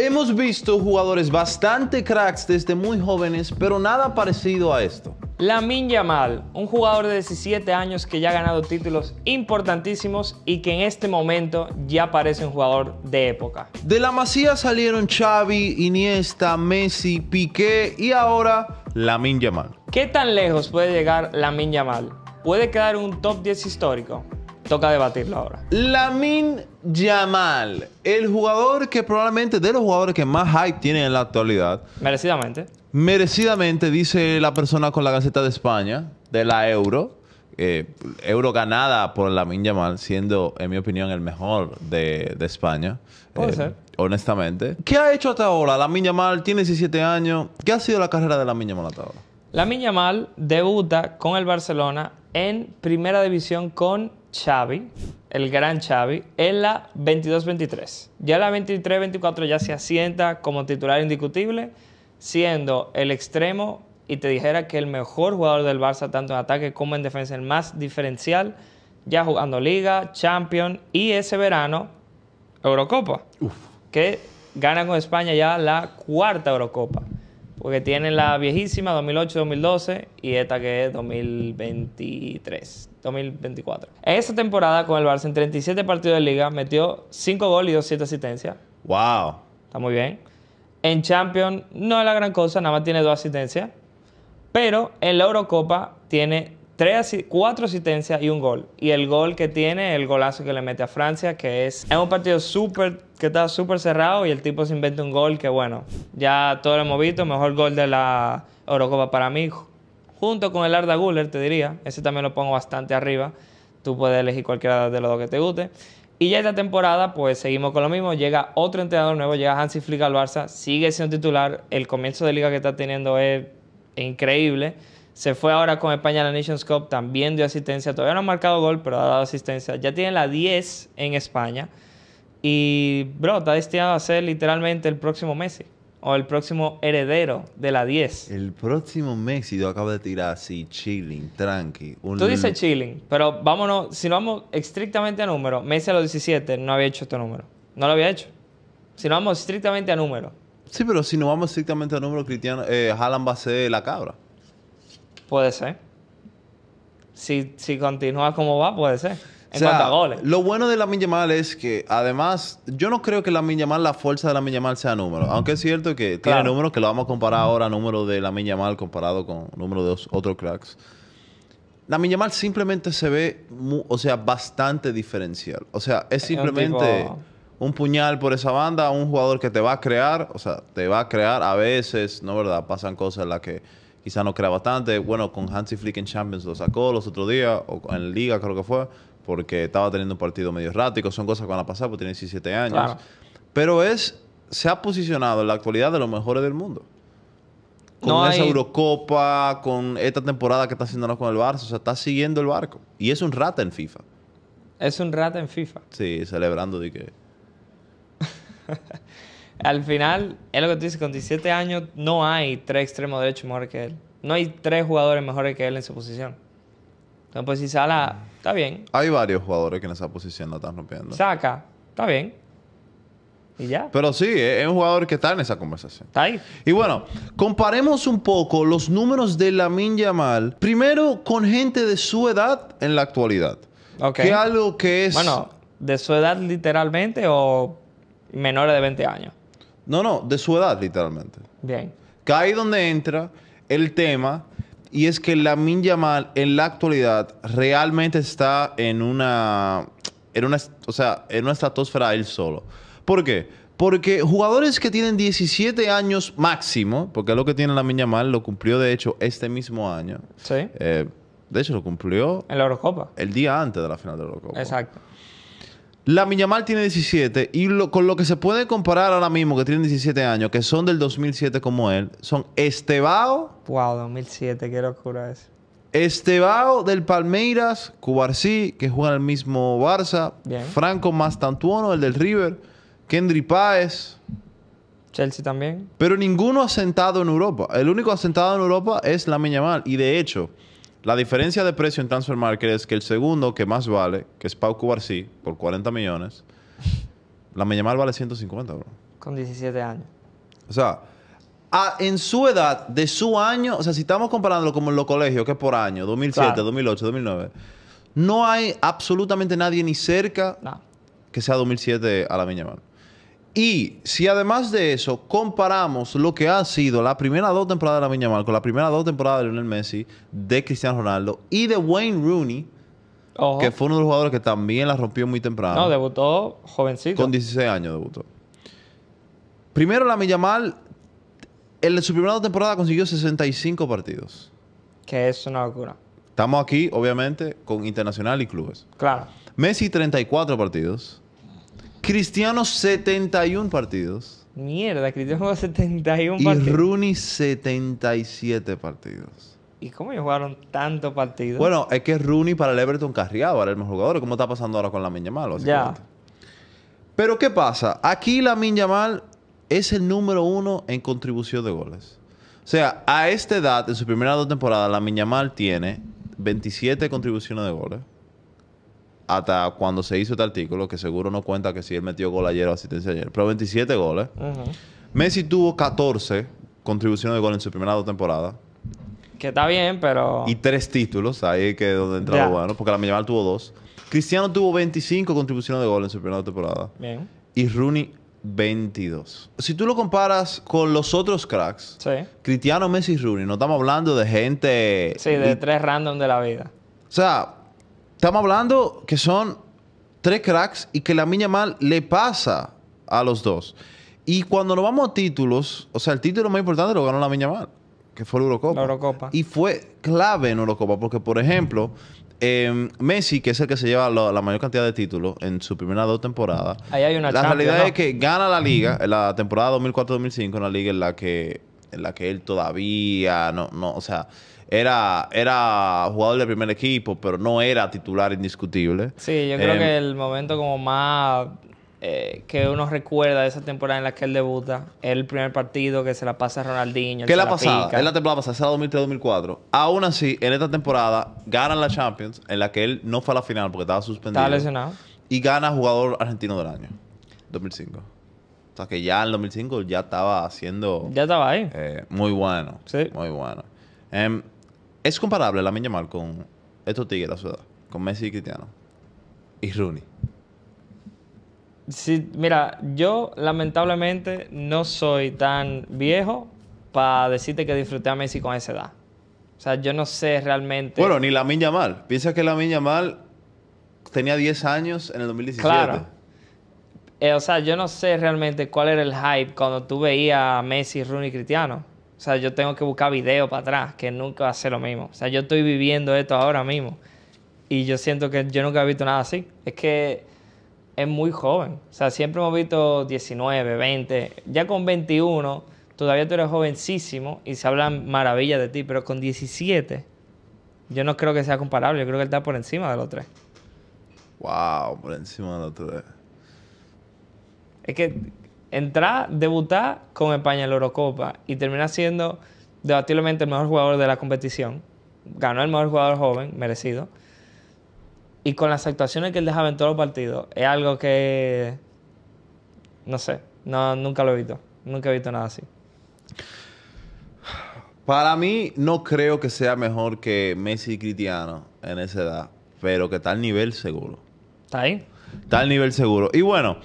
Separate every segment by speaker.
Speaker 1: Hemos visto jugadores bastante cracks desde muy jóvenes, pero nada parecido a
Speaker 2: esto. Lamin Yamal, un jugador de 17 años que ya ha ganado títulos importantísimos y que en este momento ya parece un jugador de época. De la Masía
Speaker 1: salieron Xavi, Iniesta, Messi, Piqué y ahora
Speaker 2: Lamin Yamal. ¿Qué tan lejos puede llegar Lamin Yamal? ¿Puede quedar un top 10 histórico? Toca debatirlo ahora.
Speaker 1: Lamin Yamal, el jugador que probablemente de los jugadores que más hype tiene en la actualidad. Merecidamente. Merecidamente, dice la persona con la Gaceta de España, de la Euro. Eh, euro ganada por Lamin Yamal, siendo, en mi opinión, el mejor de, España. Puede eh, ser. Honestamente. ¿Qué ha hecho hasta ahora? Lamin Yamal tiene 17 años. ¿Qué ha sido la carrera de Lamin Yamal hasta ahora?
Speaker 2: Lamin Yamal debuta con el Barcelona en Primera División con Xavi, el gran Xavi, en la 22-23. Ya la 23-24 ya se asienta como titular indiscutible, siendo el extremo y te dijera que el mejor jugador del Barça, tanto en ataque como en defensa, el más diferencial, ya jugando Liga, Champions y ese verano Eurocopa, que gana con España ya la cuarta Eurocopa. Porque tiene la viejísima 2008-2012 y esta que es 2023, 2024. En esta temporada con el Barça en 37 partidos de liga metió 5 goles y 2 7 asistencias. Wow. Está muy bien. En Champions no es la gran cosa, nada más tiene 2 asistencias. Pero en la Eurocopa tiene tres, cuatro asistencias y un gol. Y el gol que tiene, el golazo que le mete a Francia, que es, es un partido súper, que está súper cerrado y el tipo se inventa un gol que bueno, ya todo lo hemos visto, mejor gol de la Eurocopa para mí, junto con el Arda Guller, te diría, ese también lo pongo bastante arriba, tú puedes elegir cualquiera de los dos que te guste. Y ya esta temporada, pues seguimos con lo mismo. Llega otro entrenador nuevo, llega Hansi Flick al Barça, sigue siendo titular. El comienzo de liga que está teniendo es increíble. Se fue ahora con España a la Nations Cup, también dio asistencia. Todavía no ha marcado gol, pero ha dado asistencia. Ya tiene la 10 en España. Y, bro, está destinado a ser literalmente el próximo Messi. O el próximo heredero de la 10. El próximo Messi lo
Speaker 1: acabo de tirar así, chilling, tranqui. Tú dices
Speaker 2: chilling, pero vámonos, si no vamos estrictamente a número, Messi a los 17 no había hecho este número. No lo había hecho. Si no vamos estrictamente a número.
Speaker 1: Sí, pero si no vamos estrictamente a número, Cristiano, eh, Haaland va a ser la cabra.
Speaker 2: Puede ser. Si, si continúa como va, puede ser.
Speaker 1: En cuanto a goles. Lo bueno de la Yamal es que, además, yo no creo que la Yamal, la fuerza de la mal sea número. Aunque es cierto que tiene números que lo vamos a comparar ahora, número de la mal comparado con número de otros cracks. La mal simplemente se ve, o sea, bastante diferencial. O sea, es simplemente... un, puñal por esa banda, un jugador que te va a crear, o sea, te va a crear a veces, ¿no es verdad? Pasan cosas en las que quizá no crea bastante. Bueno, con Hansi Flick en Champions lo sacó los otros días, o en Liga creo que fue, porque estaba teniendo un partido medio errático. Son cosas que van a pasar, porque tiene 17 años. Pero es, se ha posicionado en la actualidad de los mejores del mundo. Con esa Eurocopa, con esta temporada que está haciéndonos con el Barça. O sea, está siguiendo el barco. Y es un rata en FIFA. Es un rata en FIFA. Sí, celebrando de que...
Speaker 2: al final, es lo que tú dices, con 17 años no hay tres extremos derechos mejores que él. No hay tres jugadores mejores que él en su posición. Entonces, pues si Sala, está bien.
Speaker 1: Hay varios jugadores que en esa posición no están rompiendo.
Speaker 2: Saca, está bien. Y ya.
Speaker 1: Pero sí, es un jugador que está en esa conversación. Está ahí. Y bueno, comparemos un poco los números de Lamin Yamal, primero con gente de su edad en la actualidad. ¿Qué algo
Speaker 2: que es. Bueno, de su edad literalmente o menores de 20 años.
Speaker 1: No, no, de su edad, literalmente. Bien. Cae donde entra el tema, y es que la Minyamal, en la actualidad realmente está en una. En una o sea, en una estratosfera él solo. ¿Por qué? Porque jugadores que tienen 17 años máximo, porque es lo que tiene la Yamal, lo cumplió de hecho este mismo año. Sí. Eh, de hecho, lo cumplió. En la Eurocopa. El día antes de la final de la Eurocopa. Exacto. La Miñamal tiene 17 y con lo que se puede comparar ahora mismo, que tienen 17 años, que son del 2007 como él, son Estebao. Wow, 2007, qué
Speaker 2: locura es.
Speaker 1: Estebao del Palmeiras, Cubarsí, que juega en el mismo Barça, Franco Mastantuono, el del River, Kendry Páez.
Speaker 2: Chelsea también.
Speaker 1: Pero ninguno asentado en Europa. El único asentado en Europa es la Miñamal. Y de hecho, la diferencia de precio en Transfer Market es que el segundo que más vale, que es Pau Cubarsí, por 40 millones, la Meñamar vale 150, bro.
Speaker 2: Con 17 años.
Speaker 1: O sea, en su edad, de su año, o sea, si estamos comparándolo como en los colegios, que es por año, 2007, 2008, 2009, no hay absolutamente nadie ni cerca que sea 2007 a la Meñamar. Y si además de eso comparamos lo que ha sido la primera dos temporadas de la Viña con la primera dos temporadas de Lionel Messi, de Cristiano Ronaldo y de Wayne Rooney, que fue uno de los jugadores que también la rompió muy temprano. No,
Speaker 2: debutó jovencito.
Speaker 1: Con 16 años debutó. Primero la Millamal, en su primera dos temporada consiguió 65 partidos.
Speaker 2: Que es una locura.
Speaker 1: Estamos aquí, obviamente, con Internacional y clubes. Claro. Messi 34 partidos. Cristiano 71 partidos.
Speaker 2: Mierda, Cristiano 71 partidos. Y
Speaker 1: Rooney 77 partidos.
Speaker 2: ¿Y cómo ellos jugaron tantos partidos? Bueno,
Speaker 1: es que Rooney para el Everton carriaba, era el mejor jugador. ¿Cómo está pasando ahora con la Miñamal, Ya. Pero ¿qué pasa? Aquí la Minyamal es el número uno en contribución de goles. O sea, a esta edad, en su primera dos temporadas, la Minyamal tiene 27 contribuciones de goles hasta cuando se hizo este artículo, que seguro no cuenta que si él metió gol ayer o asistencia ayer, pero 27 goles. Messi tuvo 14 contribuciones de gol en su primera temporada.
Speaker 2: Que está bien, pero. Y
Speaker 1: tres títulos, ahí que es donde entra bueno, porque la Millamar tuvo dos. Cristiano tuvo 25 contribuciones de gol en su primera temporada. Bien. Y Rooney 22. Si tú lo comparas con los otros cracks, Cristiano, Messi y Rooney, no estamos hablando de gente.
Speaker 2: Sí, de tres random de la vida.
Speaker 1: O sea, Estamos hablando que son tres cracks y que la Miña Mal le pasa a los dos. Y cuando nos vamos a títulos, o sea, el título más importante lo ganó la Miña Mal, que fue la Eurocopa. Y fue clave en Eurocopa, porque por ejemplo, em, Messi, que es el que se lleva la, mayor cantidad de títulos en su primera dos temporadas. hay una La realidad es que gana la liga, en la temporada 2004-2005, una liga en la que en la que él todavía no, no, o sea, era, era jugador del primer equipo, pero no era titular indiscutible.
Speaker 2: Sí, yo creo em, que el momento como más eh, que uno recuerda de esa temporada en la que él debuta, el primer partido que se la pasa a Ronaldinho. ¿Qué la pasada? Es la
Speaker 1: temporada pasada, esa 2003-2004. Aún así, en esta temporada ganan la Champions, en la que él no fue a la final porque estaba suspendido. Estaba lesionado. Y gana jugador argentino del año, 2005. O sea que ya en 2005 ya estaba haciendo. Ya estaba ahí. Eh, muy bueno. Sí. Muy bueno. Eh... Es comparable la mal con estos tigres de su edad? con Messi y Cristiano. Y Rooney.
Speaker 2: Sí, mira, yo lamentablemente no soy tan viejo para decirte que disfruté a Messi con esa edad. O sea, yo no sé realmente. Bueno,
Speaker 1: ni la mal. Piensa que la mal tenía 10 años en el 2017. Claro.
Speaker 2: Eh, o sea, yo no sé realmente cuál era el hype cuando tú veías a Messi, Rooney y Cristiano. O sea, yo tengo que buscar video para atrás, que nunca va a ser lo mismo. O sea, yo estoy viviendo esto ahora mismo. Y yo siento que yo nunca he visto nada así. Es que es muy joven. O sea, siempre hemos visto 19, 20. Ya con 21, todavía tú eres jovencísimo y se hablan maravillas de ti. Pero con 17, yo no creo que sea comparable. Yo creo que él está por encima de los tres. Wow,
Speaker 1: por encima de los tres.
Speaker 2: Es que entrar, debutar con España en la Eurocopa y termina siendo debatiblemente el mejor jugador de la competición. Ganó el mejor jugador joven, merecido. Y con las actuaciones que él dejaba en todos los partidos, es algo que. No sé, nunca lo he visto. Nunca he visto nada así.
Speaker 1: Para mí, no creo que sea mejor que Messi y Cristiano en esa edad, pero que está al nivel seguro. Está ahí. Está al nivel seguro. Y bueno,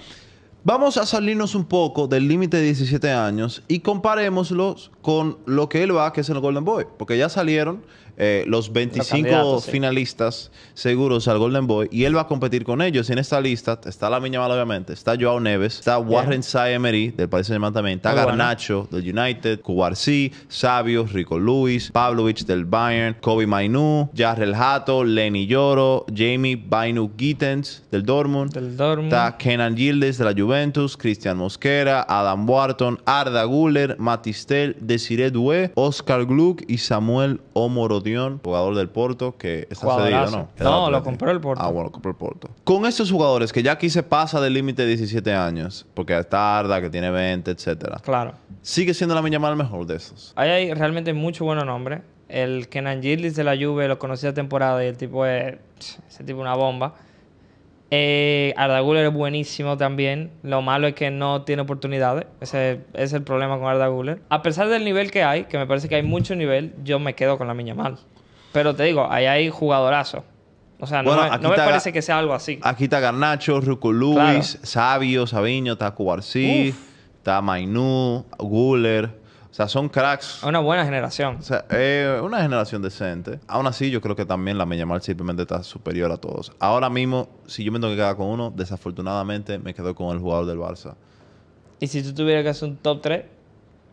Speaker 1: Vamos a salirnos un poco del límite de 17 años y comparémoslos con lo que él va, que es el Golden Boy, porque ya salieron eh, los 25 finalistas seguros al Golden Boy y él va a competir con ellos. en esta lista está la Miña obviamente, está Joao Neves, está Warren Emery del país se llama también, está Garnacho del United, Cubarsí, Sabio, Rico Luis, Pavlovich del Bayern, Kobe Mainu, Jarrell Hato, Lenny Lloro, Jamie Bainu Gittens del Dortmund, está Kenan Gildes de la Juventus, Cristian Mosquera, Adam Wharton, Arda Guller, Matistel, Desiree Due, Oscar Gluck y Samuel Omorod jugador del Porto, que está cedido, ¿no? no, lo compró el Porto. Ah, bueno, lo compró el Porto. Con estos jugadores que ya aquí se pasa del límite de 17 años, porque está tarda, que tiene 20, etcétera. Claro. ¿Sigue siendo la mía el mejor de esos,
Speaker 2: Ahí hay realmente mucho buenos nombres. El Kenan Gillis de la Juve lo conocí a temporada y el tipo es... Ese tipo es una bomba. Eh, Arda Guller es buenísimo también. Lo malo es que no tiene oportunidades. Ese es el problema con Arda Guller. A pesar del nivel que hay, que me parece que hay mucho nivel, yo me quedo con la miña mal. Pero te digo, ahí hay jugadorazo O sea, no, me, parece que sea algo así. Aquí
Speaker 1: está Garnacho, Ruco Luis, Sabio, Sabiño, está Cubarsí, está Guller. O sea, son cracks. Una buena generación. O sea, eh, una generación decente. Aún así, yo creo que también la Mal simplemente está superior a todos. Ahora mismo, si yo me tengo que quedar con uno, desafortunadamente me quedo con el jugador del Barça.
Speaker 2: ¿Y si tú tuvieras que hacer un top
Speaker 1: 3?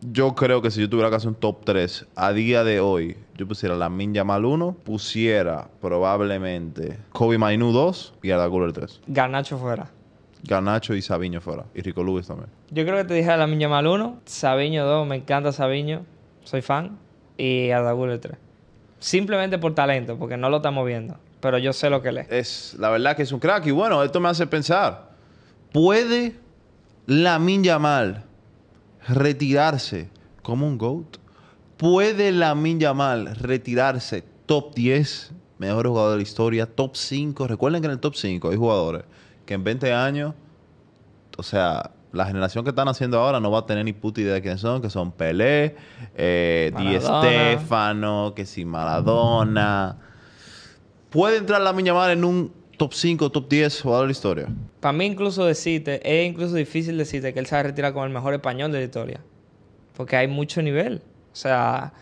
Speaker 1: Yo creo que si yo tuviera que hacer un top 3 a día de hoy, yo pusiera la Min Yamal 1, pusiera probablemente Kobe Mainu 2 y Arda el 3.
Speaker 2: Garnacho fuera.
Speaker 1: Ganacho y Sabiño fuera. Y Rico también.
Speaker 2: Yo creo que te dije a la Miña Mal 1, Sabiño 2, me encanta Sabiño, soy fan. Y el 3. Simplemente por talento, porque no lo estamos viendo. Pero yo sé lo que le es. La verdad que es un crack. Y bueno,
Speaker 1: esto me hace pensar. ¿Puede la Minya Mal retirarse como un GOAT? ¿Puede la Minya Mal retirarse top 10? Mejor jugador de la historia, top 5. Recuerden que en el top 5 hay jugadores que en 20 años, o sea, la generación que están haciendo ahora no va a tener ni puta idea de quiénes son, que son Pelé, eh, Di Stefano, que si
Speaker 2: Maradona.
Speaker 1: ¿Puede entrar la Miña Madre en un top 5, top 10 jugador de la historia?
Speaker 2: Para mí incluso decirte, es incluso difícil decirte que él se retira con el mejor español de la historia. Porque hay mucho nivel. O sea,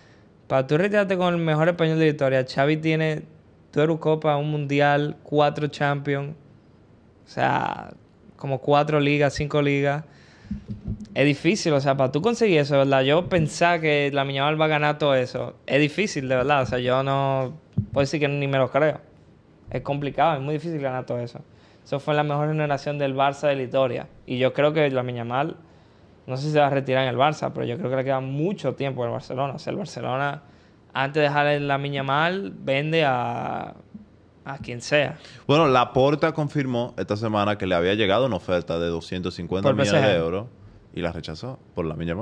Speaker 2: para tú retirarte con el mejor español de la historia, Xavi tiene tu Eurocopa, un Mundial, cuatro Champions. O sea, como cuatro ligas, cinco ligas. Es difícil, o sea, para tú conseguir eso, ¿verdad? Yo pensaba que la Miñamal va a ganar todo eso, es difícil, de verdad. O sea, yo no puedo decir que ni me lo creo. Es complicado, es muy difícil ganar todo eso. Eso fue la mejor generación del Barça de Litoria. Y yo creo que la Miñamal, no sé si se va a retirar en el Barça, pero yo creo que le queda mucho tiempo en el Barcelona. O sea, el Barcelona, antes de dejar la Miñamal, vende a a quien sea.
Speaker 1: Bueno, La Porta confirmó esta semana que le había llegado una oferta de 250 millones de euros y la rechazó por la
Speaker 2: mía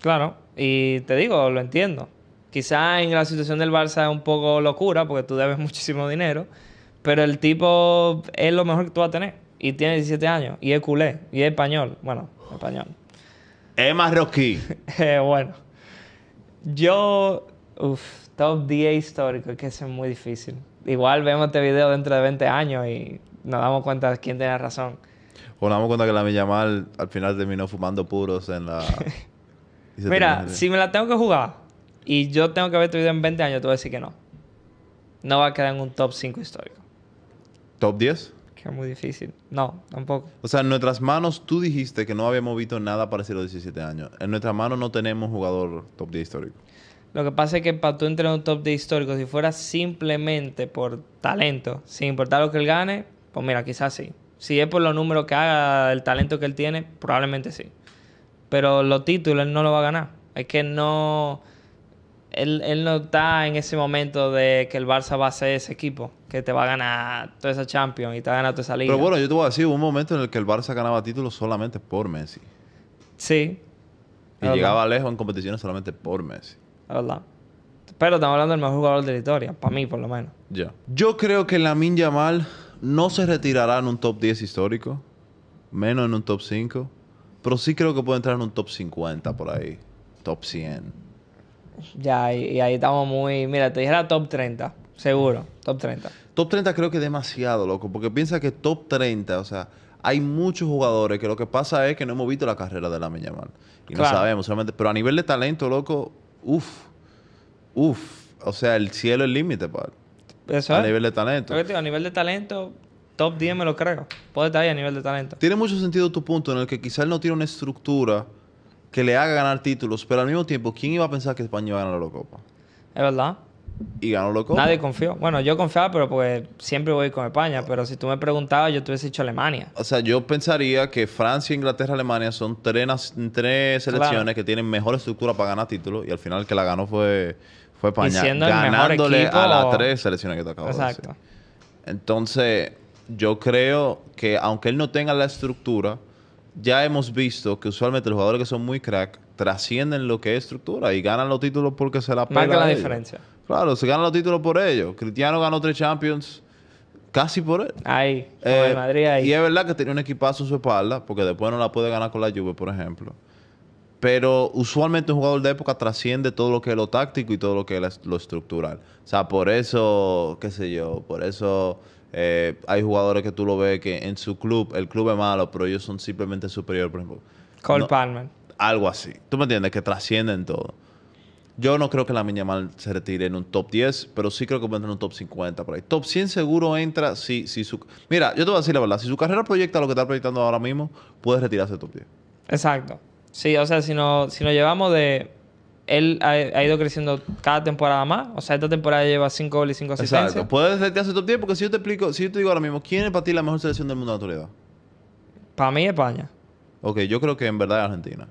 Speaker 2: Claro, y te digo, lo entiendo. Quizás en la situación del Barça es un poco locura porque tú debes muchísimo dinero, pero el tipo es lo mejor que tú vas a tener. Y tiene 17 años, y es culé, y es español. Bueno, español. Es marroquí. Eh, bueno, yo Uf, top 10 histórico, es que es muy difícil. Igual vemos este video dentro de 20 años y nos damos cuenta de quién tenía razón.
Speaker 1: O nos damos cuenta que la mal al final terminó fumando puros en la...
Speaker 2: Mira, si me la tengo que jugar y yo tengo que haber este en 20 años, te voy a decir que no. No va a quedar en un top 5 histórico. ¿Top 10? Que es muy difícil. No,
Speaker 1: tampoco. O sea, en nuestras manos tú dijiste que no habíamos visto nada parecido a los 17 años. En
Speaker 2: nuestras manos no tenemos jugador top 10 histórico. Lo que pasa es que para tú entrar en un top de histórico, si fuera simplemente por talento, sin importar lo que él gane, pues mira, quizás sí. Si es por los números que haga, el talento que él tiene, probablemente sí. Pero los títulos él no lo va a ganar. Es que no. Él, él no está en ese momento de que el Barça va a ser ese equipo que te va a ganar toda esa Champions y te va a ganar toda esa liga. Pero bueno, yo
Speaker 1: te voy a decir, hubo un momento en el que el Barça ganaba títulos solamente por Messi. Sí. Y llegaba lejos en competiciones solamente por Messi
Speaker 2: la verdad. Pero estamos hablando del mejor jugador de la historia, para mí por lo menos.
Speaker 1: Ya. Yo creo que Lamin Yamal no se retirará en un top 10 histórico, menos en un top 5, pero sí creo que puede entrar en un top 50 por ahí, top 100.
Speaker 2: Ya, y, ahí estamos muy. Mira, te la top 30, seguro, top 30.
Speaker 1: Top 30 creo que es demasiado, loco, porque piensa que top 30, o sea, hay muchos jugadores que lo que pasa es que no hemos visto la carrera de Lamin Yamal. Y no sabemos, solamente. Pero a nivel de talento, loco, ¡Uf! ¡Uf! o sea, el cielo es límite, para A nivel de talento.
Speaker 2: a nivel de talento, top 10 me lo creo. Puede estar ahí a nivel de talento.
Speaker 1: Tiene mucho sentido tu punto en el que quizás no tiene una estructura que le haga ganar títulos, pero al mismo tiempo, ¿quién iba a pensar que España iba a ganar la Copa? Es verdad y ganó loco. Nadie
Speaker 2: confió. Bueno, yo confiaba, pero pues siempre voy con España. Ah. Pero si tú me preguntabas, yo te hubiese dicho Alemania.
Speaker 1: O sea, yo pensaría que Francia, Inglaterra, Alemania son tres, selecciones que tienen mejor estructura para ganar títulos. Y al final el que la ganó fue, fue España. Y siendo el mejor a las tres selecciones que te acabo de decir. Entonces, yo creo que aunque él no tenga la estructura, ya hemos visto que usualmente los jugadores que son muy crack trascienden lo que es estructura y ganan los títulos porque se la pagan. la diferencia. Claro, se ganan los títulos por ellos. Cristiano ganó tres Champions casi por él. Ahí, eh, Madrid ahí. Y es verdad que tenía un equipazo en su espalda, porque después no la puede ganar con la Juve, por ejemplo. Pero usualmente un jugador de época trasciende todo lo que es lo táctico y todo lo que es lo estructural. O sea, por eso, qué sé yo, por eso eh, hay jugadores que tú lo ves que en su club, el club es malo, pero ellos son simplemente superior, por ejemplo. Cole Palmer. Algo así. ¿Tú me entiendes? Que trascienden todo. Yo no creo que la mal se retire en un top 10, pero sí creo que va entrar en un top 50 por ahí. Top 100 seguro entra si, si su... Mira, yo te voy a decir la verdad. Si su carrera proyecta lo que está proyectando ahora mismo, puede retirarse de top 10.
Speaker 2: Exacto. Sí, o sea, si, no, si nos llevamos de... Él ha, ido creciendo cada temporada más. O sea, esta temporada lleva 5 goles y 5 asistencias. Exacto.
Speaker 1: Puedes retirarse top 10 porque si yo te explico... Si yo te digo ahora mismo, ¿quién es para ti la mejor selección del mundo de la actualidad?
Speaker 2: Para mí, España.
Speaker 1: Ok, yo creo que en verdad es Argentina.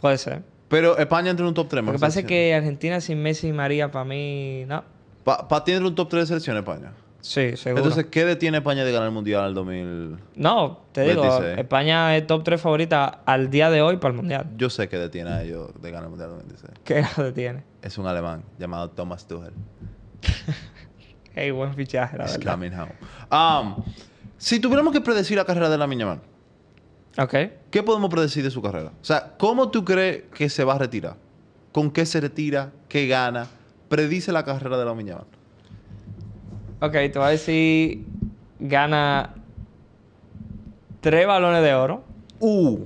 Speaker 1: Puede ser. Pero España entra en un top 3. Lo que pasa es que
Speaker 2: Argentina sin Messi y María, para mí, no. ¿Para pa ti entra un top 3 de selección España?
Speaker 1: Sí, seguro. Entonces, ¿qué detiene España de ganar el Mundial al 2000? No, te digo,
Speaker 2: España es top 3 favorita al día de hoy para el Mundial. Yo sé qué
Speaker 1: detiene a ellos de ganar el Mundial 2026. ¿Qué detiene? Es un alemán llamado Thomas Tuchel. hey, buen fichaje, la si tuviéramos que predecir la carrera de la Miñamán, Okay. ¿Qué podemos predecir de su carrera? O sea, ¿cómo tú crees que se va a retirar? ¿Con qué se retira? ¿Qué gana? Predice la carrera de la mañana.
Speaker 2: Ok, te voy a decir, gana tres balones de oro. Uh.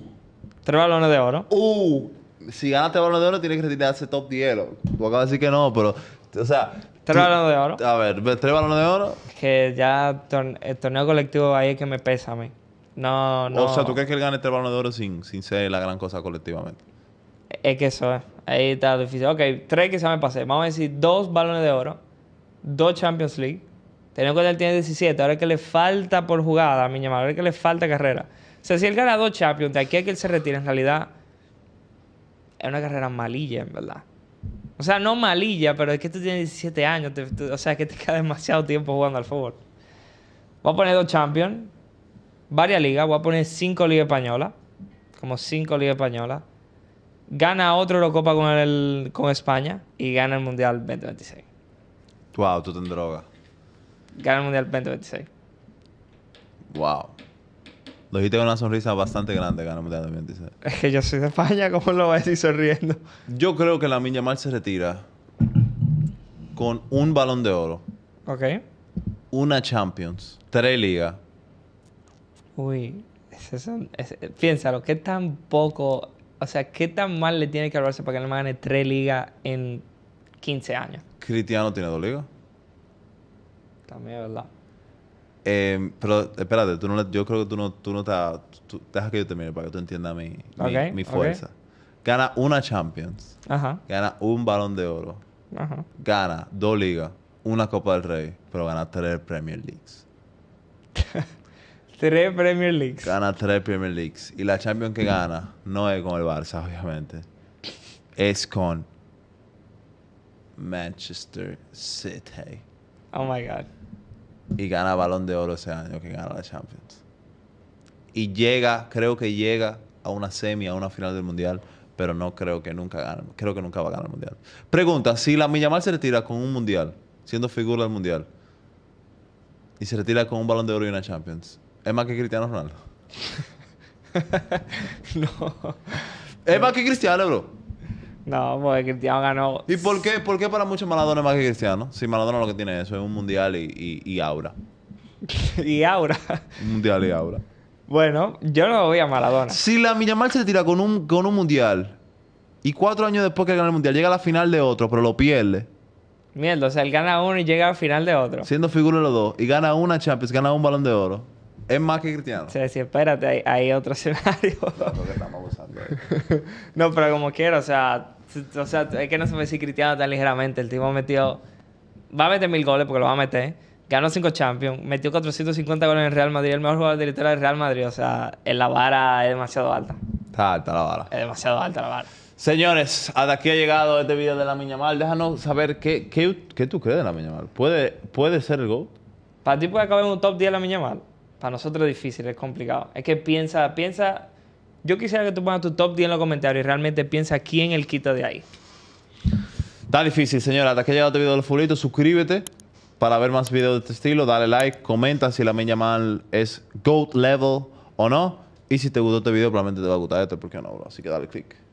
Speaker 2: Tres balones de oro. Uh.
Speaker 1: Si gana tres balones de oro, tiene que retirarse top 10. Tú acabas de decir que no, pero, o sea...
Speaker 2: Tres balones de oro. A ver, tres balones de oro. Que ya el torneo colectivo ahí es que me pesa a mí. No, no. O sea, ¿tú crees
Speaker 1: que él gane este balón de oro sin, sin ser la gran cosa colectivamente?
Speaker 2: Es que eso es. Ahí está difícil. Ok, tres que se me pasé. Vamos a decir dos balones de oro, dos Champions League. Teniendo en cuenta que él tiene 17, ahora que le falta por jugada, mi llamada, ahora que le falta carrera. O sea, si él gana dos Champions, de aquí a que él se retira. en realidad es una carrera malilla, en verdad. O sea, no malilla, pero es que tú tienes 17 años, o sea, es que te queda demasiado tiempo jugando al fútbol. Vamos a poner dos Champions varias ligas, voy a poner cinco ligas españolas, como cinco ligas españolas. Gana otro Eurocopa con, el, con España y gana el Mundial 2026.
Speaker 1: Wow, tú te droga.
Speaker 2: Gana el Mundial 2026.
Speaker 1: Wow. Lo dijiste con una sonrisa bastante grande, gana el Mundial 2026. Es
Speaker 2: que yo soy de España, ¿cómo lo voy
Speaker 1: a decir sonriendo? Yo creo que la Miña Mal se retira con un balón de oro. Ok. Una Champions, tres ligas
Speaker 2: Uy, piénsalo, qué tan poco, o sea, qué tan mal le tiene que hablarse para que no gane tres ligas en 15 años.
Speaker 1: Cristiano tiene dos ligas. También verdad. Em, pero espérate, yo creo que tú no, tú no estás. Deja que yo termine para que tú entiendas mi, mi, fuerza. Gana una Champions. Gana un balón de oro. Gana dos ligas, una Copa del Rey, pero gana tres Premier Leagues. Tres Premier Leagues. Gana tres Premier Leagues. Y la Champions que gana no es con el Barça, obviamente. Es con Manchester City. Oh my God. Y gana Balón de Oro ese año que gana la Champions. Y llega, creo que llega a una semi, a una final del Mundial, pero no creo que nunca gane. Creo que nunca va a ganar el Mundial. Pregunta, si la Millamar se retira con un Mundial, siendo figura del Mundial, y se retira con un Balón de Oro y una Champions, es más que Cristiano Ronaldo. no. Es más que Cristiano, bro. No, porque Cristiano ganó. ¿Y por qué, por qué para muchos Maradona es más que Cristiano? Si Maradona lo que tiene eso es un mundial y, y, y aura. y aura. Un mundial y aura. Bueno, yo no voy a Maradona. Si la Miñamal se tira con un, con mundial y cuatro años después que gana el mundial llega a la final de otro, pero lo pierde.
Speaker 2: Mierda, o sea, él gana
Speaker 1: uno y llega a la final de otro. Siendo figura de los dos y gana una Champions, gana un balón de oro. ¿Es más que
Speaker 2: Cristiano? Sí, sí, espérate, hay, otro escenario. no, pero como quiero, o sea, es que no se me dice Cristiano tan ligeramente. El tipo metió. metido. Va a meter mil goles porque lo va a meter. Ganó cinco Champions, metió 450 goles en el Real Madrid, el mejor jugador de del Real Madrid. O sea, en la vara es demasiado alta. Está alta la vara. Es demasiado alta la vara.
Speaker 1: Señores, hasta aquí ha llegado este video de la Mal. Déjanos saber qué, tú crees de la Miña
Speaker 2: ¿Puede, ¿Puede ser el gol? Para ti puede acabar en un top 10 la Mal. Para nosotros es difícil, es complicado. Es que piensa, piensa. Yo quisiera que tú pongas tu top 10 en los comentarios y realmente piensa quién el quita de ahí.
Speaker 1: Está difícil, señora. Hasta que ha llegado este video del fulito, suscríbete para ver más videos de este estilo. Dale like, comenta si la mía mal es GOAT level o no. Y si te gustó este video, probablemente te va a gustar este, porque no, bro? Así que dale click.